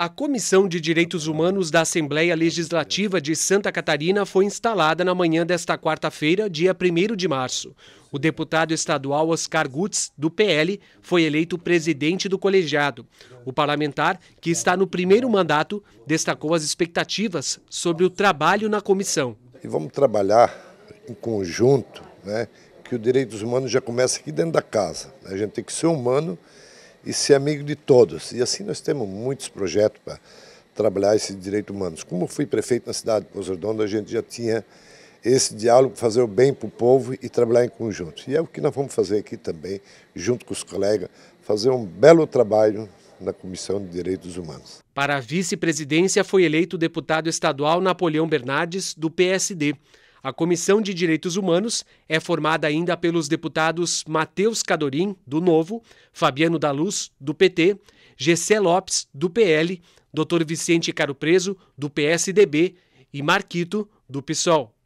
A Comissão de Direitos Humanos da Assembleia Legislativa de Santa Catarina foi instalada na manhã desta quarta-feira, dia 1 de março. O deputado estadual Oscar Gutz, do PL, foi eleito presidente do colegiado. O parlamentar, que está no primeiro mandato, destacou as expectativas sobre o trabalho na comissão. E vamos trabalhar em conjunto, né, que o direitos humanos já começa aqui dentro da casa. A gente tem que ser humano e ser amigo de todos. E assim nós temos muitos projetos para trabalhar esse direito humanos. Como fui prefeito na cidade de Pouso Redondo, a gente já tinha esse diálogo, fazer o bem para o povo e trabalhar em conjunto. E é o que nós vamos fazer aqui também, junto com os colegas, fazer um belo trabalho na Comissão de Direitos Humanos. Para a vice-presidência foi eleito o deputado estadual Napoleão Bernardes, do PSD. A Comissão de Direitos Humanos é formada ainda pelos deputados Matheus Cadorim, do Novo, Fabiano da Luz, do PT, Gessé Lopes, do PL, Dr. Vicente Caro Preso, do PSDB e Marquito, do PSOL.